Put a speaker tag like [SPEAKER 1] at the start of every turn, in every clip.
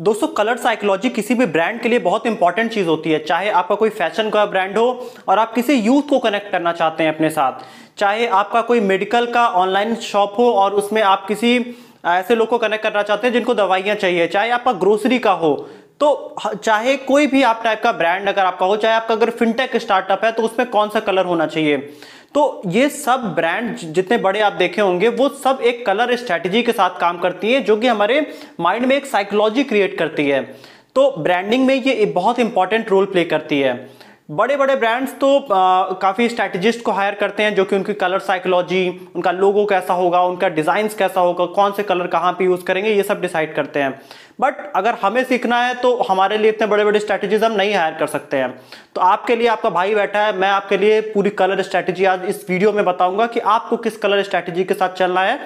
[SPEAKER 1] दोस्तों colour psychology किसी भी ब्रांड के लिए बहुत इंपॉर्टेंट चीज़ होती है चाहे आपका कोई फैशन का ब्रांड हो और आप किसी यूथ को कनेक्ट करना चाहते हैं अपने साथ चाहे आपका कोई मेडिकल का ऑनलाइन शॉप हो और उसमें आप किसी ऐसे लोग को कनेक्ट करना चाहते हैं जिनको दवाइयां चाहिए चाहे आपका ग्रोसरी का हो तो चाहे कोई भी आप टाइप का ब्रांड अगर आपका हो चाहे आपका अगर फिनटेक स्टार्टअप है तो उसमें कौन सा कलर होना चाहिए तो ये सब ब्रांड जितने बड़े आप देखे होंगे वो सब एक कलर स्ट्रेटजी के साथ काम करती है जो कि हमारे माइंड में एक साइकोलॉजी क्रिएट करती है तो ब्रांडिंग में ये बहुत इंपॉर्टेंट रोल प्ले करती है बड़े बड़े ब्रांड्स तो काफ़ी स्ट्रैटेजिस्ट को हायर करते हैं जो कि उनकी कलर साइकोलॉजी उनका लोगो कैसा होगा उनका डिज़ाइंस कैसा होगा कौन से कलर कहाँ पे यूज़ करेंगे ये सब डिसाइड करते हैं बट अगर हमें सीखना है तो हमारे लिए इतने बड़े बड़े स्ट्रैटेजीज हम नहीं हायर कर सकते हैं तो आपके लिए आपका भाई बैठा है मैं आपके लिए पूरी कलर स्ट्रैटेजी आज इस वीडियो में बताऊंगा कि आपको किस कलर स्ट्रैटेजी के साथ चलना है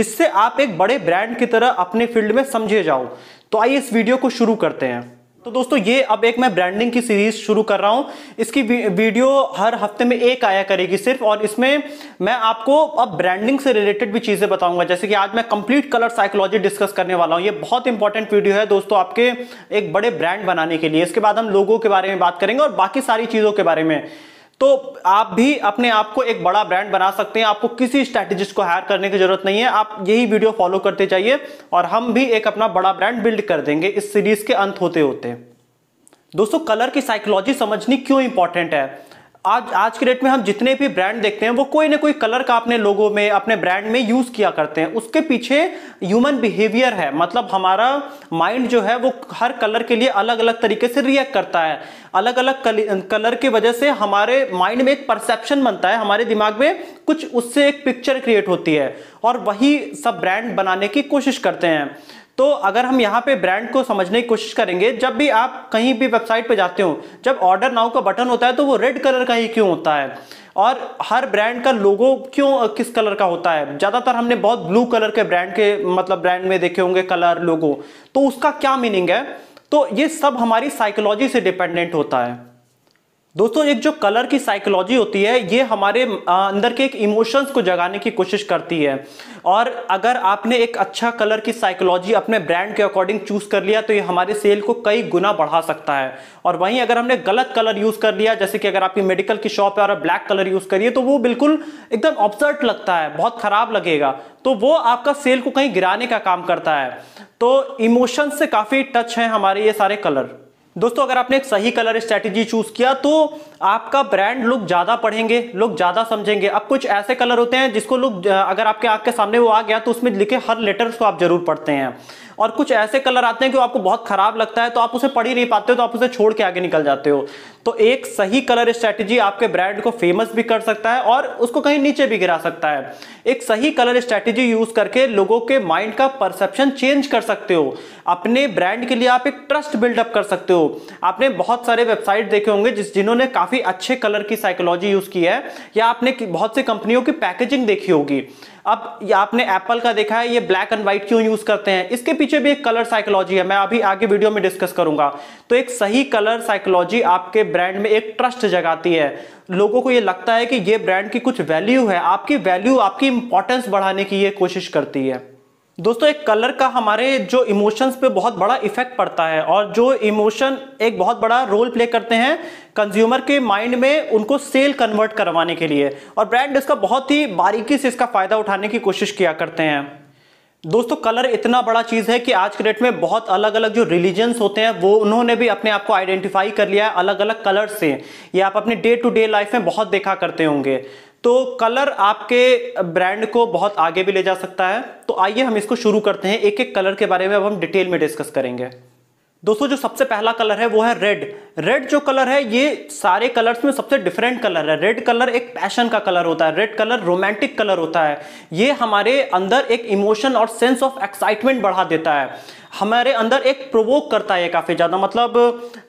[SPEAKER 1] जिससे आप एक बड़े ब्रांड की तरह अपने फील्ड में समझे जाओ तो आइए इस वीडियो को शुरू करते हैं तो दोस्तों ये अब एक मैं ब्रांडिंग की सीरीज शुरू कर रहा हूँ इसकी वीडियो हर हफ्ते में एक आया करेगी सिर्फ और इसमें मैं आपको अब ब्रांडिंग से रिलेटेड भी चीज़ें बताऊंगा जैसे कि आज मैं कंप्लीट कलर साइकोलॉजी डिस्कस करने वाला हूँ ये बहुत इंपॉर्टेंट वीडियो है दोस्तों आपके एक बड़े ब्रांड बनाने के लिए इसके बाद हम लोगों के बारे में बात करेंगे और बाकी सारी चीज़ों के बारे में तो आप भी अपने आप को एक बड़ा ब्रांड बना सकते हैं आपको किसी स्ट्रैटेजिस्ट को हायर करने की जरूरत नहीं है आप यही वीडियो फॉलो करते जाइए और हम भी एक अपना बड़ा ब्रांड बिल्ड कर देंगे इस सीरीज के अंत होते होते दोस्तों कलर की साइकोलॉजी समझनी क्यों इंपॉर्टेंट है आज आज के डेट में हम जितने भी ब्रांड देखते हैं वो कोई ना कोई कलर का अपने लोगों में अपने ब्रांड में यूज़ किया करते हैं उसके पीछे ह्यूमन बिहेवियर है मतलब हमारा माइंड जो है वो हर कलर के लिए अलग अलग तरीके से रिएक्ट करता है अलग अलग कलर की वजह से हमारे माइंड में एक परसेप्शन बनता है हमारे दिमाग में कुछ उससे एक पिक्चर क्रिएट होती है और वही सब ब्रांड बनाने की कोशिश करते हैं तो अगर हम यहाँ पे ब्रांड को समझने की कोशिश करेंगे जब भी आप कहीं भी वेबसाइट पे जाते हो जब ऑर्डर नाउ का बटन होता है तो वो रेड कलर का ही क्यों होता है और हर ब्रांड का लोगो क्यों किस कलर का होता है ज़्यादातर हमने बहुत ब्लू कलर के ब्रांड के मतलब ब्रांड में देखे होंगे कलर लोगो तो उसका क्या मीनिंग है तो ये सब हमारी साइकोलॉजी से डिपेंडेंट होता है दोस्तों एक जो कलर की साइकोलॉजी होती है ये हमारे अंदर के एक इमोशंस को जगाने की कोशिश करती है और अगर आपने एक अच्छा कलर की साइकोलॉजी अपने ब्रांड के अकॉर्डिंग चूज कर लिया तो ये हमारे सेल को कई गुना बढ़ा सकता है और वहीं अगर हमने गलत कलर यूज कर लिया जैसे कि अगर आपकी मेडिकल की शॉप है और ब्लैक कलर यूज करिए तो वो बिल्कुल एकदम ऑब्जर्ट लगता है बहुत खराब लगेगा तो वो आपका सेल को कहीं गिराने का काम करता है तो इमोशंस से काफी टच है हमारे ये सारे कलर दोस्तों अगर आपने एक सही कलर स्ट्रैटेजी चूज किया तो आपका ब्रांड लोग ज्यादा पढ़ेंगे लोग ज्यादा समझेंगे अब कुछ ऐसे कलर होते हैं जिसको लोग अगर आपके आंख के सामने वो आ गया तो उसमें लिखे हर लेटर्स को आप जरूर पढ़ते हैं और कुछ ऐसे कलर आते हैं कि आपको बहुत खराब लगता है तो आप उसे पढ़ ही नहीं पाते हो तो आप उसे छोड़ के आगे निकल जाते हो तो एक सही कलर स्ट्रैटेजी आपके ब्रांड को फेमस भी कर सकता है और उसको कहीं नीचे भी गिरा सकता है एक सही कलर स्ट्रैटेजी यूज करके लोगों के माइंड का परसेप्शन चेंज कर सकते हो अपने ब्रांड के लिए आप एक ट्रस्ट बिल्डअप कर सकते हो आपने बहुत सारे वेबसाइट देखे होंगे जिस जिन्होंने काफी अच्छे कलर की साइकोलॉजी यूज की है या आपने बहुत सी कंपनियों की पैकेजिंग देखी होगी अब ये आपने एप्पल का देखा है ये ब्लैक एंड व्हाइट क्यों यूज करते हैं इसके पीछे भी एक कलर साइकोलॉजी है मैं अभी आगे वीडियो में डिस्कस करूंगा तो एक सही कलर साइकोलॉजी आपके ब्रांड में एक ट्रस्ट जगाती है लोगों को ये लगता है कि ये ब्रांड की कुछ वैल्यू है आपकी वैल्यू आपकी इंपॉर्टेंस बढ़ाने की ये कोशिश करती है दोस्तों एक कलर का हमारे जो इमोशंस पे बहुत बड़ा इफेक्ट पड़ता है और जो इमोशन एक बहुत बड़ा रोल प्ले करते हैं कंज्यूमर के माइंड में उनको सेल कन्वर्ट करवाने के लिए और ब्रांड इसका बहुत ही बारीकी से इसका फ़ायदा उठाने की कोशिश किया करते हैं दोस्तों कलर इतना बड़ा चीज़ है कि आज के डेट में बहुत अलग अलग जो रिलीजन्स होते हैं वो उन्होंने भी अपने आप को आइडेंटिफाई कर लिया है अलग अलग कलर से ये आप अपने डे टू डे लाइफ में बहुत देखा करते होंगे तो कलर आपके ब्रांड को बहुत आगे भी ले जा सकता है तो आइए हम इसको शुरू करते हैं एक एक कलर के बारे में अब हम डिटेल में डिस्कस करेंगे दोस्तों जो सबसे पहला कलर है वो है रेड रेड जो कलर है ये सारे कलर्स में सबसे डिफरेंट कलर है रेड कलर एक पैशन का कलर होता है रेड कलर रोमांटिक कलर होता है ये हमारे अंदर एक इमोशन और सेंस ऑफ एक्साइटमेंट बढ़ा देता है हमारे अंदर एक प्रोवोक करता है काफ़ी ज़्यादा मतलब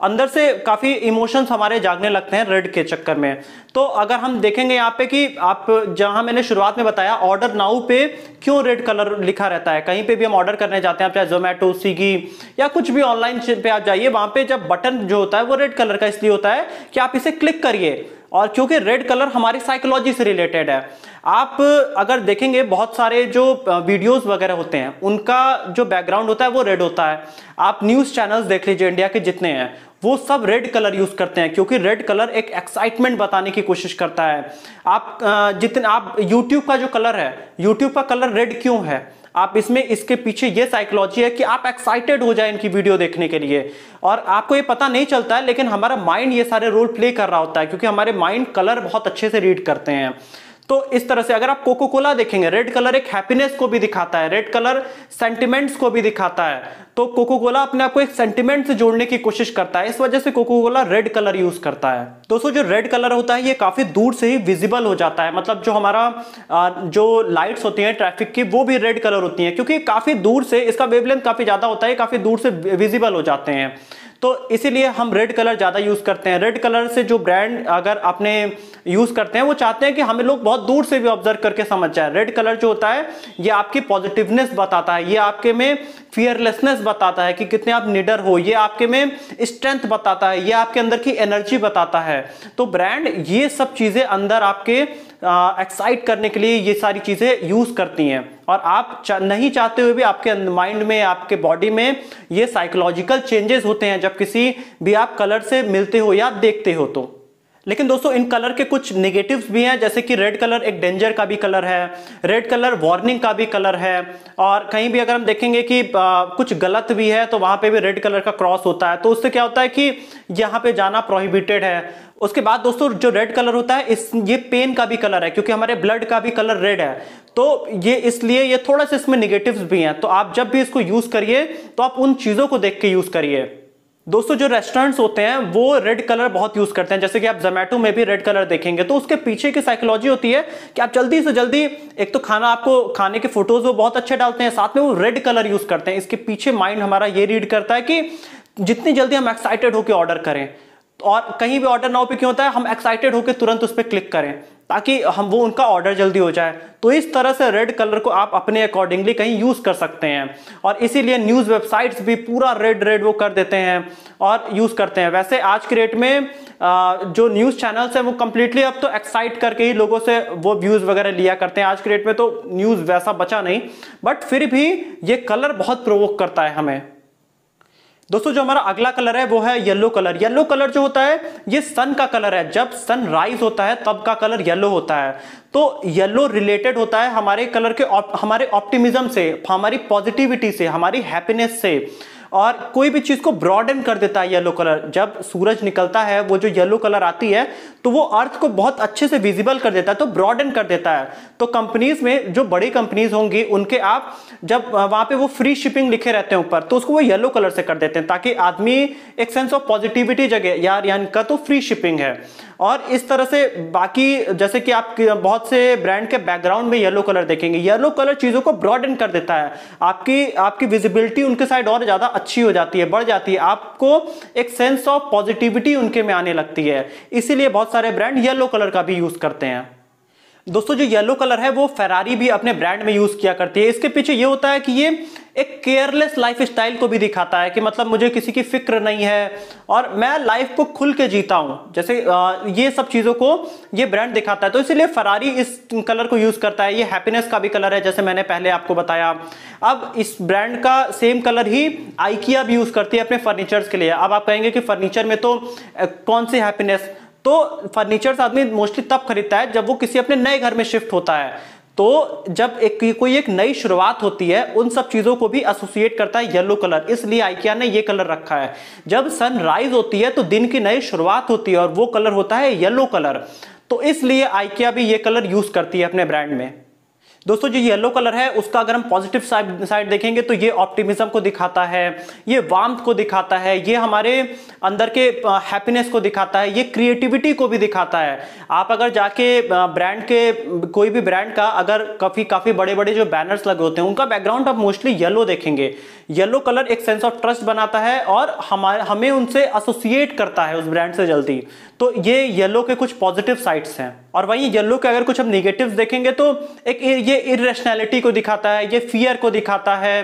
[SPEAKER 1] अंदर से काफ़ी इमोशंस हमारे जागने लगते हैं रेड के चक्कर में तो अगर हम देखेंगे यहाँ पे कि आप जहाँ मैंने शुरुआत में बताया ऑर्डर नाउ पे क्यों रेड कलर लिखा रहता है कहीं पे भी हम ऑर्डर करने जाते हैं आप चाहे जोमेटो स्विगी या कुछ भी ऑनलाइन पे आप जाइए वहाँ पर जब बटन जो होता है वो रेड कलर का इसलिए होता है कि आप इसे क्लिक करिए और क्योंकि रेड कलर हमारी साइकोलॉजी से रिलेटेड है आप अगर देखेंगे बहुत सारे जो वीडियोस वगैरह होते हैं उनका जो बैकग्राउंड होता है वो रेड होता है आप न्यूज़ चैनल्स देख लीजिए इंडिया के जितने हैं वो सब रेड कलर यूज करते हैं क्योंकि रेड कलर एक एक्साइटमेंट बताने की कोशिश करता है आप जितने आप यूट्यूब का जो कलर है यूट्यूब का कलर रेड क्यों है आप इसमें इसके पीछे ये साइकोलॉजी है कि आप एक्साइटेड हो जाए इनकी वीडियो देखने के लिए और आपको ये पता नहीं चलता है लेकिन हमारा माइंड ये सारे रोल प्ले कर रहा होता है क्योंकि हमारे माइंड कलर बहुत अच्छे से रीड करते हैं तो इस तरह से अगर आप कोको कोला देखेंगे रेड कलर एक हैप्पीनेस को भी दिखाता है रेड कलर सेंटिमेंट्स को भी दिखाता है तो कोको कोला अपने आप को एक सेंटिमेंट से जोड़ने की कोशिश करता है इस वजह से Coca Cola red colour use करता है दोस्तों जो रेड कलर होता है ये काफी दूर से ही विजिबल हो जाता है मतलब जो हमारा जो लाइट्स होती हैं ट्रैफिक की वो भी रेड कलर होती हैं क्योंकि काफी दूर से इसका वेवलेंथ काफी ज्यादा होता है काफी दूर से विजिबल हो जाते हैं तो इसीलिए हम रेड कलर ज़्यादा यूज़ करते हैं रेड कलर से जो ब्रांड अगर अपने यूज़ करते हैं वो चाहते हैं कि हमें लोग बहुत दूर से भी ऑब्जर्व करके समझ जाए रेड कलर जो होता है ये आपकी पॉजिटिवनेस बताता है ये आपके में फियरलेसनेस बताता है कि कितने आप निडर हो ये आपके में स्ट्रेंथ बताता है ये आपके अंदर की एनर्जी बताता है तो ब्रांड ये सब चीज़ें अंदर आपके एक्साइट करने के लिए ये सारी चीज़ें यूज़ करती हैं और आप चा, नहीं चाहते हुए भी आपके माइंड में आपके बॉडी में ये साइकोलॉजिकल चेंजेस होते हैं जब किसी भी आप कलर से मिलते हो या देखते हो तो लेकिन दोस्तों इन कलर के कुछ नेगेटिव्स भी हैं जैसे कि रेड कलर एक डेंजर का भी कलर है रेड कलर वार्निंग का भी कलर है और कहीं भी अगर हम देखेंगे कि आ, कुछ गलत भी है तो वहाँ पे भी रेड कलर का क्रॉस होता है तो उससे क्या होता है कि यहाँ पे जाना प्रोहिबिटेड है उसके बाद दोस्तों जो रेड कलर होता है इस ये पेन का भी कलर है क्योंकि हमारे ब्लड का भी कलर रेड है तो ये इसलिए ये थोड़ा सा इसमें निगेटिव्स भी हैं तो आप जब भी इसको यूज करिए तो आप उन चीज़ों को देख के यूज करिए दोस्तों जो रेस्टोरेंट्स होते हैं वो रेड कलर बहुत यूज करते हैं जैसे कि आप जोमेटो में भी रेड कलर देखेंगे तो उसके पीछे की साइकोलॉजी होती है कि आप जल्दी से जल्दी एक तो खाना आपको खाने के फोटोज वो बहुत अच्छे डालते हैं साथ में वो रेड कलर यूज करते हैं इसके पीछे माइंड हमारा ये रीड करता है कि जितनी जल्दी हम एक्साइटेड होकर ऑर्डर करें और कहीं भी ऑर्डर नाउ पे क्यों होता है हम एक्साइटेड होकर तुरंत उस पर क्लिक करें ताकि हम वो उनका ऑर्डर जल्दी हो जाए तो इस तरह से रेड कलर को आप अपने अकॉर्डिंगली कहीं यूज़ कर सकते हैं और इसीलिए न्यूज़ वेबसाइट्स भी पूरा रेड रेड वो कर देते हैं और यूज़ करते हैं वैसे आज के डेट में जो न्यूज़ चैनल्स हैं वो कम्प्लीटली अब तो एक्साइट करके ही लोगों से वो व्यूज़ वगैरह लिया करते हैं आज के डेट में तो न्यूज़ वैसा बचा नहीं बट फिर भी ये कलर बहुत प्रोवोक करता है हमें दोस्तों जो हमारा अगला कलर है वो है येलो कलर येलो कलर जो होता है ये सन का कलर है जब सन राइज होता है तब का कलर येलो होता है तो येलो रिलेटेड होता है हमारे कलर के हमारे ऑप्टिमिज्म से हमारी पॉजिटिविटी से हमारी हैप्पीनेस से और कोई भी चीज़ को ब्रॉडन कर देता है येलो कलर जब सूरज निकलता है वो जो येलो कलर आती है तो वो अर्थ को बहुत अच्छे से विजिबल कर देता है तो ब्रॉडन कर देता है तो कंपनीज में जो बड़ी कंपनीज होंगी उनके आप जब वहां पे वो फ्री शिपिंग लिखे रहते हैं ऊपर तो उसको वो येलो कलर से कर देते हैं ताकि आदमी एक सेंस ऑफ पॉजिटिविटी जगह यार यानी का तो फ्री शिपिंग है और इस तरह से बाकी जैसे कि आप बहुत से ब्रांड के बैकग्राउंड में येलो कलर देखेंगे येलो कलर चीज़ों को ब्रॉडन कर देता है आपकी आपकी विजिबिलिटी उनके साइड और ज़्यादा अच्छी हो जाती है बढ़ जाती है आपको एक सेंस ऑफ पॉजिटिविटी उनके में आने लगती है इसीलिए बहुत सारे ब्रांड येलो कलर का भी यूज़ करते हैं दोस्तों जो येलो कलर है वो फेरारी भी अपने ब्रांड में यूज किया करती है इसके पीछे ये होता है कि ये एक केयरलेस लाइफ स्टाइल को भी दिखाता है कि मतलब मुझे किसी की फिक्र नहीं है और मैं लाइफ को खुल के जीता हूं जैसे ये सब चीज़ों को ये ब्रांड दिखाता है तो इसीलिए फरारी इस कलर को यूज़ करता है ये हैप्पीनेस का भी कलर है जैसे मैंने पहले आपको बताया अब इस ब्रांड का सेम कलर ही आइकिया भी यूज़ करती है अपने फर्नीचर्स के लिए अब आप कहेंगे कि फर्नीचर में तो कौन सी हैप्पीनेस तो फर्नीचर आदमी मोस्टली तब खरीदता है जब वो किसी अपने नए घर में शिफ्ट होता है तो जब एक कोई एक नई शुरुआत होती है उन सब चीज़ों को भी एसोसिएट करता है येलो कलर इसलिए आइकिया ने ये कलर रखा है जब सनराइज होती है तो दिन की नई शुरुआत होती है और वो कलर होता है येलो कलर तो इसलिए आइकिया भी ये कलर यूज़ करती है अपने ब्रांड में दोस्तों जो येलो कलर है उसका अगर हम पॉजिटिव साइड देखेंगे तो ये ऑप्टिमिज्म को दिखाता है ये वार्म को दिखाता है ये हमारे अंदर के हैप्पीनेस को दिखाता है ये क्रिएटिविटी को भी दिखाता है आप अगर जाके ब्रांड के कोई भी ब्रांड का अगर काफ़ी काफ़ी बड़े बड़े जो बैनर्स लगे होते हैं उनका बैकग्राउंड आप मोस्टली येलो देखेंगे येलो कलर एक सेंस ऑफ ट्रस्ट बनाता है और हमारे हमें उनसे एसोसिएट करता है उस ब्रांड से जल्दी तो ये येलो के कुछ पॉजिटिव साइड्स हैं और वहीं येलो के अगर कुछ हम निगेटिव देखेंगे तो एक ये इेशनैलिटी को दिखाता है ये फियर को दिखाता है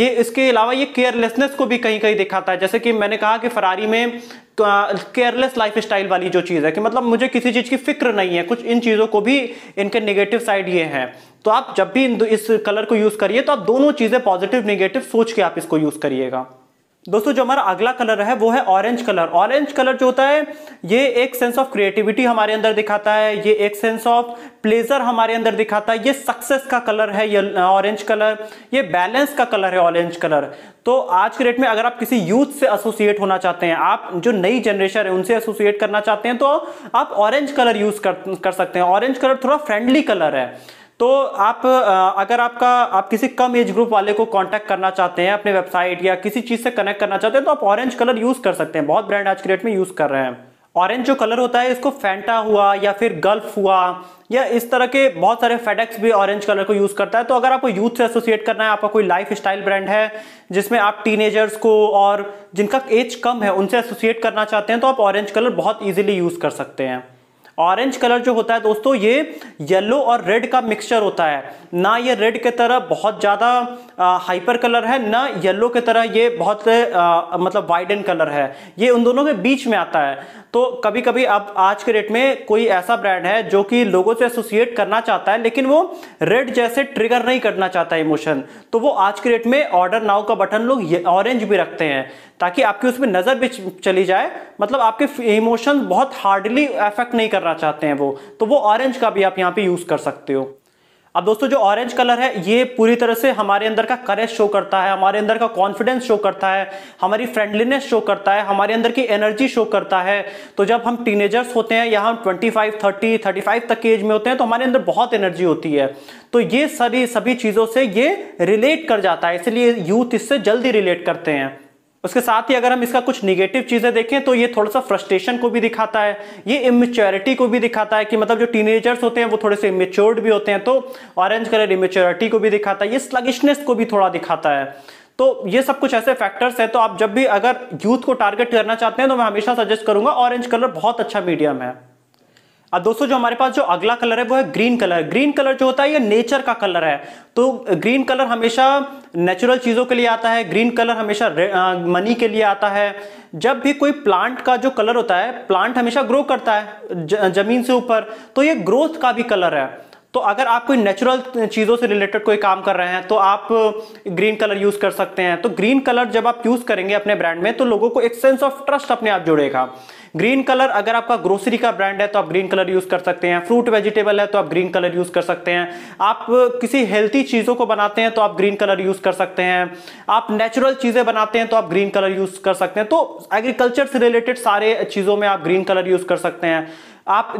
[SPEAKER 1] ये इसके अलावा ये केयरलेसनेस को भी कहीं कहीं दिखाता है जैसे कि मैंने कहा कि फरारी में केयरलेस लाइफ स्टाइल वाली जो चीज़ है कि मतलब मुझे किसी चीज़ की फिक्र नहीं है कुछ इन चीज़ों को भी इनके नेगेटिव साइड ये हैं तो आप जब भी इस कलर को यूज़ करिए तो आप दोनों चीज़ें पॉजिटिव नेगेटिव सोच के आप इसको यूज़ करिएगा दोस्तों जो हमारा अगला कलर है वो है ऑरेंज कलर ऑरेंज कलर जो होता है ये एक सेंस ऑफ क्रिएटिविटी हमारे अंदर दिखाता है ये एक सेंस ऑफ प्लेजर हमारे अंदर दिखाता है ये सक्सेस का कलर है ये ऑरेंज कलर ये बैलेंस का कलर है ऑरेंज कलर तो आज के डेट में अगर आप किसी यूथ से एसोसिएट होना चाहते हैं आप जो नई जनरेशन है उनसे एसोसिएट करना चाहते हैं तो आप ऑरेंज कलर यूज कर, कर सकते हैं ऑरेंज कलर थोड़ा फ्रेंडली कलर है तो आप अगर आपका आप किसी कम एज ग्रुप वाले को कांटेक्ट करना चाहते हैं अपने वेबसाइट या किसी चीज़ से कनेक्ट करना चाहते हैं तो आप ऑरेंज कलर यूज़ कर सकते हैं बहुत ब्रांड आज के डेट में यूज़ कर रहे हैं ऑरेंज जो कलर होता है इसको फैंटा हुआ या फिर गल्फ हुआ या इस तरह के बहुत सारे फेडेक्स भी ऑरेंज कलर को यूज़ करता है तो अगर आपको यूथ से एसोसिएट करना है आपका कोई लाइफ स्टाइल ब्रांड है जिसमें आप टीनेजर्स को और जिनका एज कम है उनसे एसोसिएट करना चाहते हैं तो आप ऑरेंज कलर बहुत ईजिली यूज़ कर सकते हैं ऑरेंज कलर जो होता है दोस्तों ये येलो और रेड का मिक्सचर होता है ना ये रेड की तरह बहुत ज़्यादा हाइपर कलर है ना येलो की तरह ये बहुत आ, मतलब वाइडन कलर है ये उन दोनों के बीच में आता है तो कभी कभी अब आज के डेट में कोई ऐसा ब्रांड है जो कि लोगों से एसोसिएट करना चाहता है लेकिन वो रेड जैसे ट्रिगर नहीं करना चाहता इमोशन तो वो आज के डेट में ऑर्डर नाउ का बटन लोग ऑरेंज भी रखते हैं ताकि आपकी उसमें नज़र भी चली जाए मतलब आपके इमोशन बहुत हार्डली अफेक्ट नहीं करना चाहते हैं वो तो वो ऑरेंज का भी आप यहाँ पे यूज़ कर सकते हो अब दोस्तों जो ऑरेंज कलर है ये पूरी तरह से हमारे अंदर का करेज शो करता है हमारे अंदर का कॉन्फिडेंस शो करता है हमारी फ्रेंडलीनेस शो करता है हमारे अंदर की एनर्जी शो करता है तो जब हम टीनेजर्स होते हैं या हम 25, 30, 35 तक के एज में होते हैं तो हमारे अंदर बहुत एनर्जी होती है तो ये सारी सभी चीज़ों से ये रिलेट कर जाता है इसलिए यूथ इससे जल्दी रिलेट करते हैं उसके साथ ही अगर हम इसका कुछ निगेटिव चीज़ें देखें तो ये थोड़ा सा फ्रस्ट्रेशन को भी दिखाता है ये इमेच्योरिटी को भी दिखाता है कि मतलब जो टीनेजर्स होते हैं वो थोड़े से इमेच्योर्ड भी होते हैं तो ऑरेंज कलर इमेच्योरिटी को भी दिखाता है ये स्लगिशनेस को भी थोड़ा दिखाता है तो ये सब कुछ ऐसे फैक्टर्स हैं तो आप जब भी अगर यूथ को टारगेट करना चाहते हैं तो मैं हमेशा सजेस्ट करूंगा ऑरेंज कलर बहुत अच्छा मीडियम है अब दोस्तों जो हमारे पास जो अगला कलर है वो है ग्रीन कलर ग्रीन कलर जो होता है ये नेचर का कलर है तो ग्रीन कलर हमेशा नेचुरल चीज़ों के लिए आता है ग्रीन कलर हमेशा मनी के लिए आता है जब भी कोई प्लांट का जो कलर होता है प्लांट हमेशा ग्रो करता है ज, जमीन से ऊपर तो ये ग्रोथ का भी कलर है तो अगर आप कोई नेचुरल चीज़ों से रिलेटेड कोई काम कर रहे हैं तो आप ग्रीन कलर यूज़ कर सकते हैं तो ग्रीन कलर जब आप यूज़ करेंगे अपने ब्रांड में तो लोगों को एक सेंस ऑफ ट्रस्ट अपने आप जुड़ेगा ग्रीन कलर अगर आपका ग्रोसरी का ब्रांड है तो आप ग्रीन कलर यूज कर सकते हैं फ्रूट वेजिटेबल है तो आप ग्रीन कलर यूज कर सकते हैं आप किसी हेल्थी चीजों को बनाते हैं तो आप ग्रीन कलर यूज कर सकते हैं आप नेचुरल चीजें बनाते हैं तो आप ग्रीन कलर यूज कर सकते हैं तो एग्रीकल्चर से रिलेटेड सारे चीजों में आप ग्रीन कलर यूज कर सकते हैं आप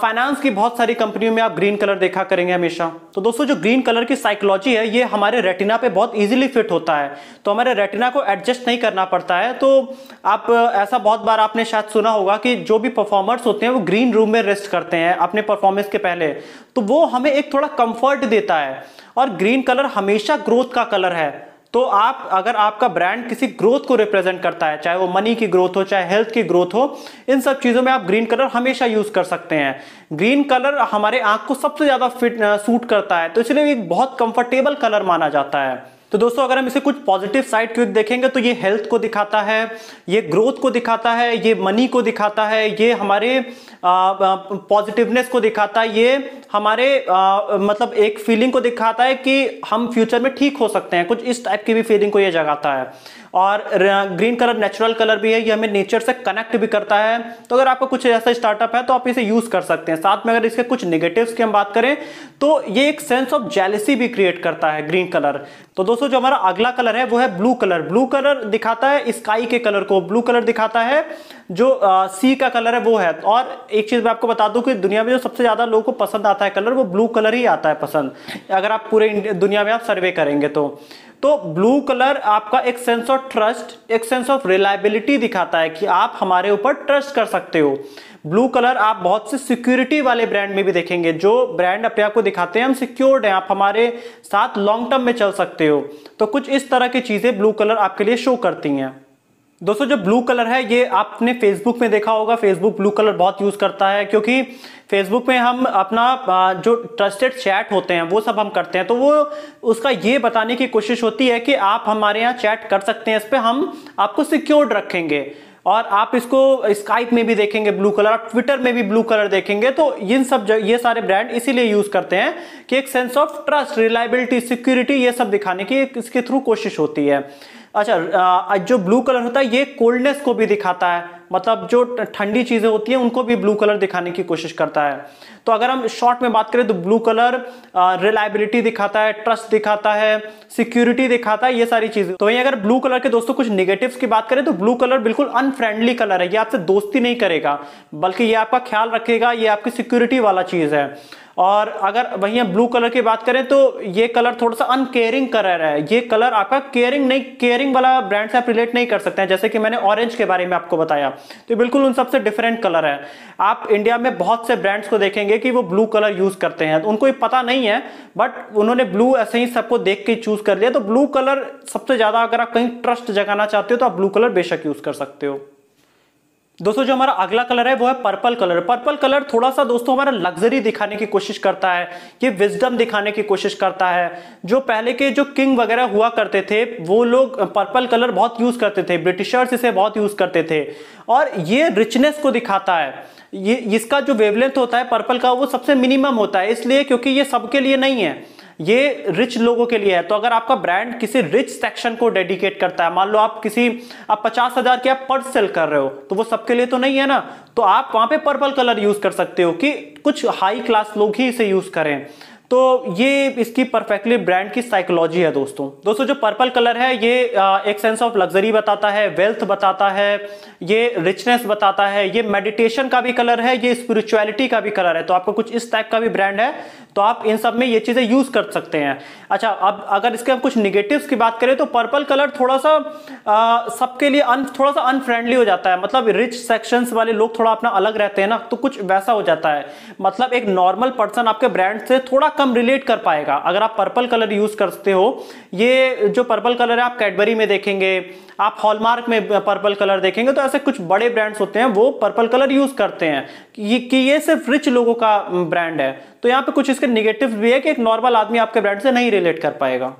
[SPEAKER 1] फाइनेंस की बहुत सारी कंपनियों में आप ग्रीन कलर देखा करेंगे हमेशा तो दोस्तों जो ग्रीन कलर की साइकोलॉजी है ये हमारे रेटिना पे बहुत इजीली फिट होता है तो हमारे रेटिना को एडजस्ट नहीं करना पड़ता है तो आप ऐसा बहुत बार आपने शायद सुना होगा कि जो भी परफॉर्मर्स होते हैं वो ग्रीन रूम में रेस्ट करते हैं अपने परफॉर्मेंस के पहले तो वो हमें एक थोड़ा कंफर्ट देता है और ग्रीन कलर हमेशा ग्रोथ का कलर है तो आप अगर आपका ब्रांड किसी ग्रोथ को रिप्रेजेंट करता है चाहे वो मनी की ग्रोथ हो चाहे हेल्थ की ग्रोथ हो इन सब चीज़ों में आप ग्रीन कलर हमेशा यूज़ कर सकते हैं ग्रीन कलर हमारे आंख को सबसे ज़्यादा फिट सूट करता है तो इसलिए एक बहुत कंफर्टेबल कलर माना जाता है तो दोस्तों अगर हम इसे कुछ पॉजिटिव साइड क्विक देखेंगे तो ये हेल्थ को दिखाता है ये ग्रोथ को दिखाता है ये मनी को दिखाता है ये हमारे पॉजिटिवनेस को दिखाता है ये हमारे आ, मतलब एक फीलिंग को दिखाता है कि हम फ्यूचर में ठीक हो सकते हैं कुछ इस टाइप की भी फीलिंग को ये जगाता है और ग्रीन कलर नेचुरल कलर भी है ये हमें नेचर से कनेक्ट भी करता है तो अगर आपका कुछ ऐसा स्टार्टअप है तो आप इसे यूज कर सकते हैं साथ में अगर इसके कुछ निगेटिव्स की हम बात करें तो ये एक सेंस ऑफ जेलिसी भी क्रिएट करता है ग्रीन कलर तो दोस्तों जो हमारा अगला कलर है वो है ब्लू कलर ब्लू कलर दिखाता है स्काई के कलर को ब्लू कलर दिखाता है जो आ, सी का कलर है वो है और एक चीज मैं आपको बता दूं कि दुनिया में जो सबसे ज्यादा लोगों को पसंद आता है कलर वो ब्लू कलर ही आता है पसंद अगर आप पूरे दुनिया में आप सर्वे करेंगे तो तो ब्लू कलर आपका एक सेंस ऑफ ट्रस्ट एक सेंस ऑफ रिलायबिलिटी दिखाता है कि आप हमारे ऊपर ट्रस्ट कर सकते हो ब्लू कलर आप बहुत से सिक्योरिटी वाले ब्रांड में भी देखेंगे जो ब्रांड अपने आपको दिखाते हैं हम सिक्योर्ड हैं आप हमारे साथ लॉन्ग टर्म में चल सकते हो तो कुछ इस तरह की चीज़ें ब्लू कलर आपके लिए शो करती हैं दोस्तों जो ब्लू कलर है ये आपने फेसबुक में देखा होगा फेसबुक ब्लू कलर बहुत यूज़ करता है क्योंकि फेसबुक में हम अपना जो ट्रस्टेड चैट होते हैं वो सब हम करते हैं तो वो उसका ये बताने की कोशिश होती है कि आप हमारे यहाँ चैट कर सकते हैं इस पर हम आपको सिक्योर्ड रखेंगे और आप इसको स्काइप में भी देखेंगे ब्लू कलर आप ट्विटर में भी ब्लू कलर देखेंगे तो इन सब ये सारे ब्रांड इसीलिए यूज करते हैं कि एक sense of trust reliability security ये सब दिखाने की इसके थ्रू कोशिश होती है अच्छा जो ब्लू कलर होता है ये कोल्डनेस को भी दिखाता है मतलब जो ठंडी चीज़ें होती हैं उनको भी ब्लू कलर दिखाने की कोशिश करता है तो अगर हम शॉर्ट में बात करें तो ब्लू कलर रिलायबिलिटी दिखाता है ट्रस्ट दिखाता है सिक्योरिटी दिखाता है ये सारी चीज़ें तो वहीं अगर ब्लू कलर के दोस्तों कुछ निगेटिव की बात करें तो ब्लू कलर बिल्कुल अनफ्रेंडली कलर है ये आपसे दोस्ती नहीं करेगा बल्कि ये आपका ख्याल रखेगा ये आपकी सिक्योरिटी वाला चीज़ है और अगर भैया ब्लू कलर की बात करें तो ये कलर थोड़ा सा अनकेयरिंग कलर है ये कलर आपका केयरिंग नहीं केयरिंग वाला ब्रांड से आप रिलेट नहीं कर सकते हैं जैसे कि मैंने ऑरेंज के बारे में आपको बताया तो बिल्कुल उन सबसे डिफरेंट कलर है आप इंडिया में बहुत से ब्रांड्स को देखेंगे कि वो ब्लू कलर यूज करते हैं तो उनको ये पता नहीं है बट उन्होंने ब्लू ऐसे ही सबको देख के चूज कर लिया तो ब्लू कलर सबसे ज्यादा अगर आप कहीं ट्रस्ट जगाना चाहते हो तो आप ब्लू कलर बेशक यूज कर सकते हो दोस्तों जो हमारा अगला कलर है वो है पर्पल कलर पर्पल कलर थोड़ा सा दोस्तों हमारा लग्जरी दिखाने की कोशिश करता है ये विजडम दिखाने की कोशिश करता है जो पहले के जो किंग वगैरह हुआ करते थे वो लोग पर्पल कलर बहुत यूज करते थे ब्रिटिशर्स इसे बहुत यूज करते थे और ये रिचनेस को दिखाता है ये इसका जो वेवलेंथ होता है पर्पल का वो सबसे मिनिमम होता है इसलिए क्योंकि ये सबके लिए नहीं है ये रिच लोगों के लिए है तो अगर आपका ब्रांड किसी रिच सेक्शन को डेडिकेट करता है मान लो आप किसी आप पचास हजार के आप पर्स सेल कर रहे हो तो वो सबके लिए तो नहीं है ना तो आप वहां पे पर्पल कलर यूज कर सकते हो कि कुछ हाई क्लास लोग ही इसे यूज करें तो ये इसकी परफेक्टली ब्रांड की साइकोलॉजी है दोस्तों दोस्तों जो पर्पल कलर है ये एक सेंस ऑफ लग्जरी बताता है वेल्थ बताता है ये रिचनेस बताता है ये मेडिटेशन का भी कलर है ये स्पिरिचुअलिटी का भी कलर है तो आपको कुछ इस टाइप का भी ब्रांड है तो आप इन सब में ये चीज़ें यूज़ कर सकते हैं अच्छा अब अगर इसके हम कुछ निगेटिव की बात करें तो पर्पल कलर थोड़ा सा सबके लिए अन थोड़ा सा अनफ्रेंडली हो जाता है मतलब रिच सेक्शन वाले लोग थोड़ा अपना अलग रहते हैं ना तो कुछ वैसा हो जाता है मतलब एक नॉर्मल पर्सन आपके ब्रांड से थोड़ा कम रिलेट कर पाएगा अगर आप पर्पल कलर यूज़ करते हो ये जो पर्पल कलर है आप कैडबरी में देखेंगे आप हॉलमार्क में पर्पल कलर देखेंगे तो ऐसे कुछ बड़े ब्रांड्स होते हैं वो पर्पल कलर यूज करते हैं ये कि ये सिर्फ रिच लोगों का ब्रांड है तो यहाँ पे कुछ इसके निगेटिव भी है कि एक नॉर्मल आदमी आपके ब्रांड से नहीं रिलेट कर पाएगा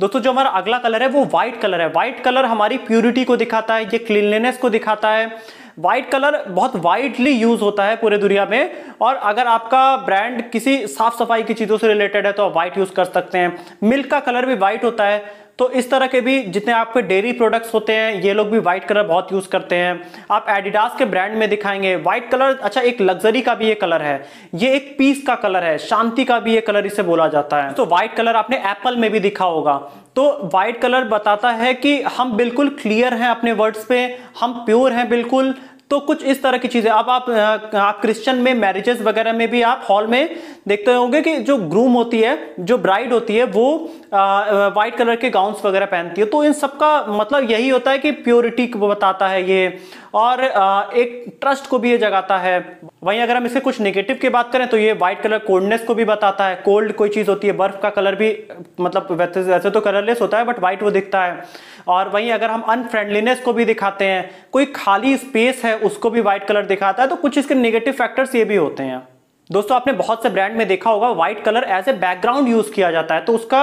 [SPEAKER 1] दोस्तों जो हमारा अगला कलर है वो व्हाइट कलर है व्हाइट कलर हमारी प्योरिटी को दिखाता है ये क्लीनलीनेस को दिखाता है व्हाइट कलर बहुत वाइडली यूज होता है पूरे दुनिया में और अगर आपका ब्रांड किसी साफ सफाई की चीज़ों से रिलेटेड है तो आप व्हाइट यूज कर सकते हैं मिल्क का कलर भी व्हाइट होता है तो इस तरह के भी जितने आपके डेयरी प्रोडक्ट्स होते हैं ये लोग भी व्हाइट कलर बहुत यूज़ करते हैं आप एडिडास के ब्रांड में दिखाएंगे व्हाइट कलर अच्छा एक लग्जरी का भी ये कलर है ये एक पीस का कलर है शांति का भी ये कलर इसे बोला जाता है तो व्हाइट कलर आपने एप्पल में भी दिखा होगा तो व्हाइट कलर बताता है कि हम बिल्कुल क्लियर हैं अपने वर्ड्स पे हम प्योर हैं बिल्कुल तो कुछ इस तरह की चीज़ें अब आप आप क्रिश्चियन में मैरिजेस वगैरह में भी आप हॉल में देखते होंगे कि जो ग्रूम होती है जो ब्राइड होती है वो वाइट कलर के गाउन्स वगैरह पहनती है तो इन सब का मतलब यही होता है कि प्योरिटी को बताता है ये और आ, एक ट्रस्ट को भी ये जगाता है वहीं अगर हम इसे कुछ नेगेटिव की बात करें तो ये व्हाइट कलर कोल्डनेस को भी बताता है कोल्ड कोई चीज़ होती है बर्फ का कलर भी मतलब वैसे तो कलरलेस होता है बट व्हाइट वो दिखता है और वहीं अगर हम अनफ्रेंडलीनेस को भी दिखाते हैं कोई खाली स्पेस है उसको भी व्हाइट कलर दिखाता है तो कुछ इसके नेगेटिव फैक्टर्स ये भी होते हैं दोस्तों आपने बहुत से ब्रांड में देखा होगा white colour as a background use किया जाता है तो उसका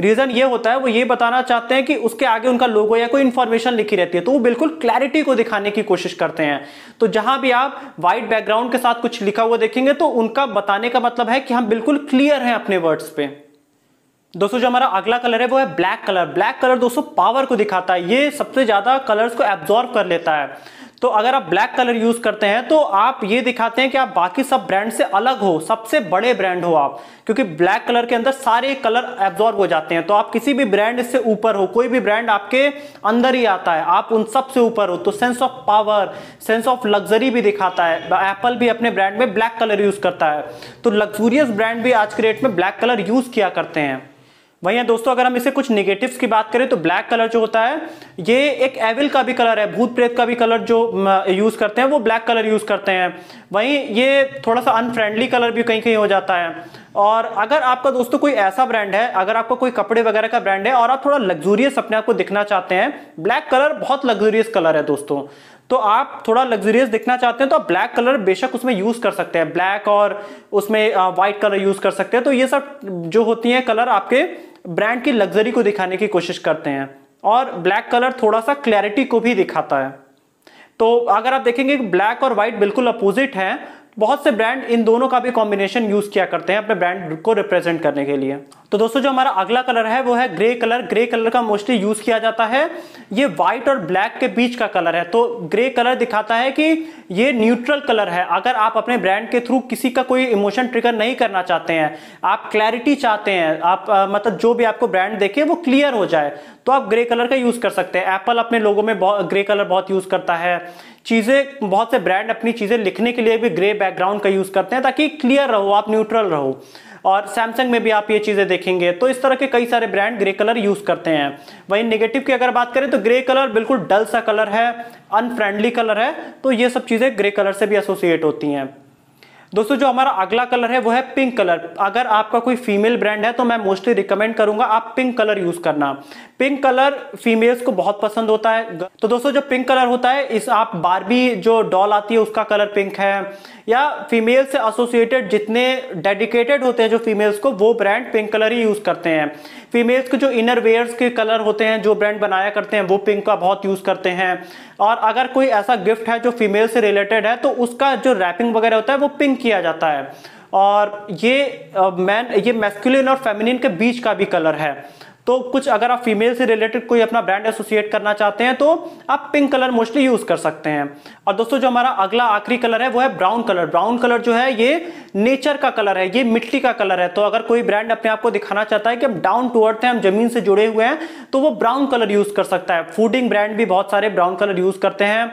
[SPEAKER 1] रीजन ये होता है वो ये बताना चाहते हैं कि उसके आगे उनका लोगो या कोई इन्फॉर्मेशन लिखी रहती है तो वो बिल्कुल क्लैरिटी को दिखाने की कोशिश करते हैं तो जहां भी आप व्हाइट बैकग्राउंड के साथ कुछ लिखा हुआ देखेंगे तो उनका बताने का मतलब है कि हम बिल्कुल क्लियर हैं अपने वर्ड्स पे दोस्तों जो हमारा अगला कलर है वो है ब्लैक कलर ब्लैक कलर दोस्तों पावर को दिखाता है ये सबसे ज़्यादा कलर्स को एब्जॉर्व कर लेता है तो अगर आप ब्लैक कलर यूज़ करते हैं तो आप ये दिखाते हैं कि आप बाकी सब ब्रांड से अलग हो सबसे बड़े ब्रांड हो आप क्योंकि ब्लैक कलर के अंदर सारे कलर एब्जॉर्ब हो जाते हैं तो आप किसी भी ब्रांड से ऊपर हो कोई भी ब्रांड आपके अंदर ही आता है आप उन सब से ऊपर हो तो sense of power sense of luxury भी दिखाता है एप्पल भी अपने ब्रांड में ब्लैक कलर यूज़ करता है तो लग्जूरियस ब्रांड भी आज के डेट में ब्लैक कलर यूज़ किया करते हैं वहीं दोस्तों अगर हम इसे कुछ निगेटिव्स की बात करें तो ब्लैक कलर जो होता है ये एक एविल का भी कलर है भूत प्रेत का भी कलर जो यूज़ करते हैं वो ब्लैक कलर यूज़ करते हैं वहीं ये थोड़ा सा अनफ्रेंडली कलर भी कहीं कहीं हो जाता है और अगर आपका दोस्तों कोई ऐसा ब्रांड है अगर आपका कोई कपड़े वगैरह का ब्रांड है और आप थोड़ा लग्जूरियस अपने आप को दिखना चाहते हैं ब्लैक कलर बहुत लग्जूरियस कलर है दोस्तों तो आप थोड़ा लग्जूरियस दिखना चाहते हैं तो आप ब्लैक कलर बेशक उसमें यूज़ कर सकते हैं ब्लैक और उसमें व्हाइट कलर यूज़ कर सकते हैं तो ये सब जो होती हैं कलर आपके ब्रांड की लग्जरी को दिखाने की कोशिश करते हैं और ब्लैक कलर थोड़ा सा क्लैरिटी को भी दिखाता है तो अगर आप देखेंगे ब्लैक और व्हाइट बिल्कुल अपोजिट हैं बहुत से ब्रांड इन दोनों का भी कॉम्बिनेशन यूज किया करते हैं अपने ब्रांड को रिप्रेजेंट करने के लिए तो दोस्तों जो हमारा अगला कलर है वो है ग्रे कलर ग्रे कलर का मोस्टली यूज किया जाता है ये व्हाइट और ब्लैक के बीच का कलर है तो ग्रे कलर दिखाता है कि ये न्यूट्रल कलर है अगर आप अपने ब्रांड के थ्रू किसी का कोई इमोशन ट्रिगर नहीं करना चाहते हैं आप क्लैरिटी चाहते हैं आप आ, मतलब जो भी आपको ब्रांड देखे वो क्लियर हो जाए तो आप ग्रे कलर का यूज कर सकते हैं एप्पल अपने लोगों में ग्रे कलर बहुत यूज करता है चीज़ें बहुत से ब्रांड अपनी चीज़ें लिखने के लिए भी ग्रे बैकग्राउंड का यूज़ करते हैं ताकि क्लियर रहो आप न्यूट्रल रहो और सैमसंग में भी आप ये चीज़ें देखेंगे तो इस तरह के कई सारे ब्रांड ग्रे कलर यूज़ करते हैं वहीं नेगेटिव की अगर बात करें तो ग्रे कलर बिल्कुल डल सा कलर है अनफ्रेंडली कलर है तो ये सब चीज़ें ग्रे कलर से भी एसोसिएट होती हैं दोस्तों जो हमारा अगला कलर है वो है पिंक कलर अगर आपका कोई फीमेल ब्रांड है तो मैं मोस्टली रिकमेंड करूंगा आप पिंक कलर यूज करना पिंक कलर फीमेल्स को बहुत पसंद होता है तो दोस्तों जो पिंक कलर होता है इस आप बारबी जो डॉल आती है उसका कलर पिंक है या फीमेल से एसोसिएटेड जितने डेडिकेटेड होते हैं जो फीमेल्स को वो ब्रांड पिंक कलर ही यूज़ करते हैं फीमेल्स के जो इनर वेयर्स के कलर होते हैं जो ब्रांड बनाया करते हैं वो पिंक का बहुत यूज़ करते हैं और अगर कोई ऐसा गिफ्ट है जो फीमेल से रिलेटेड है तो उसका जो रैपिंग वगैरह होता है वो पिंक किया जाता है और ये मैन ये मेस्कुलिन और फेमिनिन के बीच का भी कलर है तो कुछ अगर आप फीमेल से रिलेटेड कोई अपना ब्रांड एसोसिएट करना चाहते हैं तो आप पिंक कलर मोस्टली यूज कर सकते हैं और दोस्तों जो हमारा अगला आखिरी कलर है वो है ब्राउन कलर ब्राउन कलर जो है ये नेचर का कलर है ये मिट्टी का कलर है तो अगर कोई ब्रांड अपने आप को दिखाना चाहता है कि हम डाउन टू अर्थ हम जमीन से जुड़े हुए हैं तो वो ब्राउन कलर यूज कर सकता है फूडिंग ब्रांड भी बहुत सारे ब्राउन कलर यूज करते हैं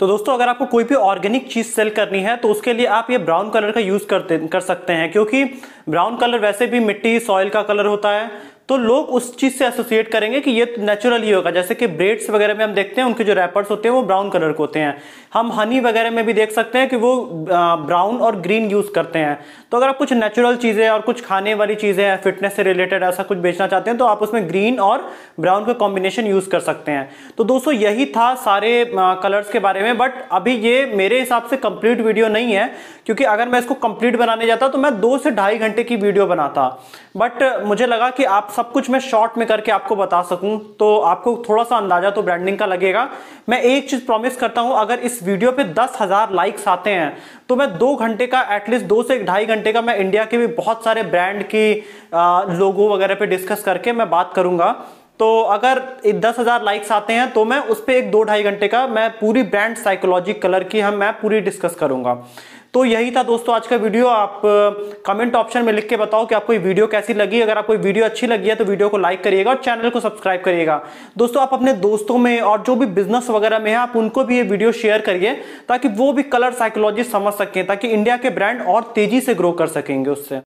[SPEAKER 1] तो दोस्तों अगर आपको कोई भी ऑर्गेनिक चीज़ सेल करनी है तो उसके लिए आप ये ब्राउन कलर का यूज़ करते कर सकते हैं क्योंकि ब्राउन कलर वैसे भी मिट्टी सॉइल का कलर होता है तो लोग उस चीज से एसोसिएट करेंगे कि ये नेचुरल ही होगा जैसे कि ब्रेड्स वगैरह में हम देखते हैं उनके जो रैपर्स होते हैं वो ब्राउन कलर के होते हैं हम हनी वगैरह में भी देख सकते हैं कि वो ब्राउन और ग्रीन यूज़ करते हैं तो अगर आप कुछ नेचुरल चीज़ें और कुछ खाने वाली चीज़ें हैं फिटनेस से रिलेटेड ऐसा कुछ बेचना चाहते हैं तो आप उसमें ग्रीन और ब्राउन का कॉम्बिनेशन यूज़ कर सकते हैं तो दोस्तों यही था सारे कलर्स के बारे में बट अभी ये मेरे हिसाब से कंप्लीट वीडियो नहीं है क्योंकि अगर मैं इसको कंप्लीट बनाने जाता तो मैं दो से ढाई घंटे की वीडियो बनाता बट मुझे लगा कि आप सब कुछ मैं शॉर्ट में करके आपको बता सकूं तो आपको थोड़ा सा अंदाजा तो ब्रांडिंग का लगेगा मैं एक चीज़ प्रॉमिस करता हूं अगर इस वीडियो पे दस हजार लाइक्स आते हैं तो मैं दो घंटे का एटलीस्ट दो से ढाई घंटे का मैं इंडिया के भी बहुत सारे ब्रांड की लोगों वगैरह पे डिस्कस करके मैं बात करूंगा तो अगर दस हज़ार लाइक्स आते हैं तो मैं उस पर एक दो ढाई घंटे का मैं पूरी ब्रांड साइकोलॉजी कलर की हम मैं पूरी डिस्कस करूंगा तो यही था दोस्तों आज का वीडियो आप कमेंट ऑप्शन में लिख के बताओ कि आपको ये वीडियो कैसी लगी अगर आपको वीडियो अच्छी लगी है तो वीडियो को लाइक करिएगा और चैनल को सब्सक्राइब करिएगा दोस्तों आप अपने दोस्तों में और जो भी बिजनेस वगैरह में है आप उनको भी ये वीडियो शेयर करिए ताकि वो भी कलर साइकोलॉजी समझ सकें ताकि इंडिया के ब्रांड और तेजी से ग्रो कर सकेंगे उससे